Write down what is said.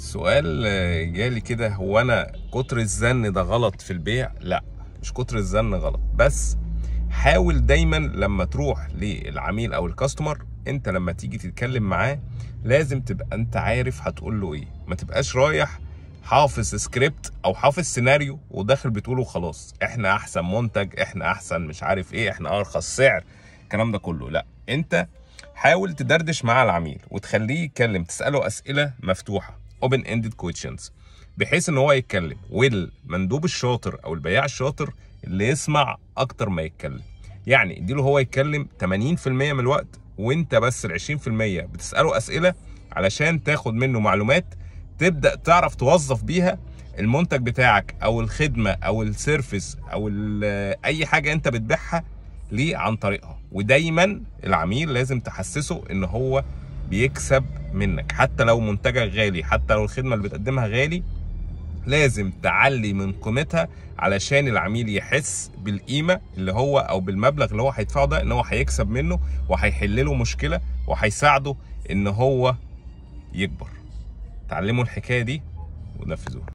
سؤال آه، جالي كده هو انا كتر الزن ده غلط في البيع لا مش كتر الزن غلط بس حاول دايما لما تروح للعميل او الكاستمر انت لما تيجي تتكلم معاه لازم تبقى انت عارف هتقول له ايه ما تبقاش رايح حافظ سكريبت او حافظ سيناريو وداخل بتقوله خلاص احنا احسن منتج احنا احسن مش عارف ايه احنا ارخص سعر الكلام ده كله لا انت حاول تدردش مع العميل وتخليه يتكلم تساله اسئله مفتوحه open ended questions بحيث ان هو يتكلم والمندوب الشاطر او البياع الشاطر اللي يسمع اكتر ما يتكلم يعني اديله هو يتكلم 80% من الوقت وانت بس ال 20% بتساله اسئله علشان تاخد منه معلومات تبدا تعرف توظف بيها المنتج بتاعك او الخدمه او السيرفيس او اي حاجه انت بتبيعها ليه عن طريقها ودايما العميل لازم تحسسه ان هو بيكسب منك حتى لو منتجك غالي حتى لو الخدمه اللي بتقدمها غالي لازم تعلي من قيمتها علشان العميل يحس بالقيمه اللي هو او بالمبلغ اللي هو هيدفعه ده ان هو هيكسب منه وهيحل له مشكله وهيساعده ان هو يكبر تعلموا الحكايه دي ونفذوها